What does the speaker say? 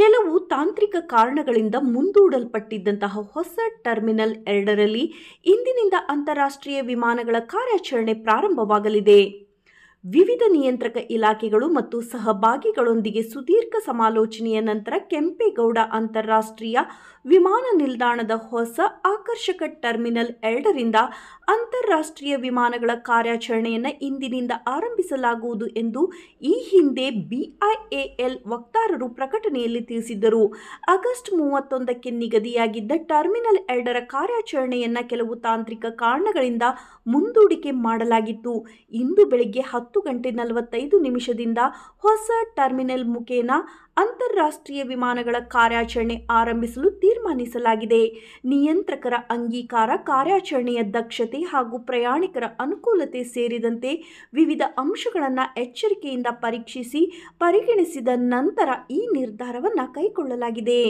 ಕೆಲವು ತಾಂತ್ರಿಕ ಕಾರಣಗಳಿಂದ ಮುಂದೂಡಲ್ಪಟ್ಟಿದ್ದಂತಹ ಹೊಸ ಟರ್ಮಿನಲ್ ಎರಡರಲ್ಲಿ ಇಂದಿನಿಂದ ಅಂತಾರಾಷ್ಟ್ರೀಯ ವಿಮಾನಗಳ ಕಾರ್ಯಾಚರಣೆ ಪ್ರಾರಂಭವಾಗಲಿದೆ ವಿವಿಧ ನಿಯಂತ್ರಕ ಇಲಾಖೆಗಳು ಮತ್ತು ಸಹಭಾಗಿಗಳೊಂದಿಗೆ ಸುದೀರ್ಘ ಸಮಾಲೋಚನೆಯ ನಂತರ ಕೆಂಪೇಗೌಡ ಅಂತಾರಾಷ್ಟ್ರೀಯ ವಿಮಾನ ನಿಲ್ದಾಣದ ಹೊಸ ಆಕರ್ಷಕ ಟರ್ಮಿನಲ್ ಎರಡರಿಂದ ಅಂತಾರಾಷ್ಟ್ರೀಯ ವಿಮಾನಗಳ ಕಾರ್ಯಾಚರಣೆಯನ್ನು ಇಂದಿನಿಂದ ಆರಂಭಿಸಲಾಗುವುದು ಎಂದು ಈ ಹಿಂದೆ ಬಿಐಎಎಲ್ ವಕ್ತಾರರು ಪ್ರಕಟಣೆಯಲ್ಲಿ ತಿಳಿಸಿದ್ದರು ಆಗಸ್ಟ್ ಮೂವತ್ತೊಂದಕ್ಕೆ ನಿಗದಿಯಾಗಿದ್ದ ಟರ್ಮಿನಲ್ ಎರಡರ ಕಾರ್ಯಾಚರಣೆಯನ್ನು ಕೆಲವು ತಾಂತ್ರಿಕ ಕಾರಣಗಳಿಂದ ಮುಂದೂಡಿಕೆ ಮಾಡಲಾಗಿತ್ತು ಇಂದು ಬೆಳಿಗ್ಗೆ ಹತ್ತು ಹತ್ತು ಗಂಟೆ ನಲವತ್ತೈದು ನಿಮಿಷದಿಂದ ಹೊಸ ಟರ್ಮಿನಲ್ ಮುಖೇನ ಅಂತಾರಾಷ್ಟ್ರೀಯ ವಿಮಾನಗಳ ಕಾರ್ಯಾಚರಣೆ ಆರಂಭಿಸಲು ತೀರ್ಮಾನಿಸಲಾಗಿದೆ ನಿಯಂತ್ರಕರ ಅಂಗೀಕಾರ ಕಾರ್ಯಾಚರಣೆಯ ದಕ್ಷತೆ ಹಾಗೂ ಪ್ರಯಾಣಿಕರ ಅನುಕೂಲತೆ ಸೇರಿದಂತೆ ವಿವಿಧ ಅಂಶಗಳನ್ನು ಎಚ್ಚರಿಕೆಯಿಂದ ಪರೀಕ್ಷಿಸಿ ಪರಿಗಣಿಸಿದ ನಂತರ ಈ ನಿರ್ಧಾರವನ್ನು ಕೈಗೊಳ್ಳಲಾಗಿದೆ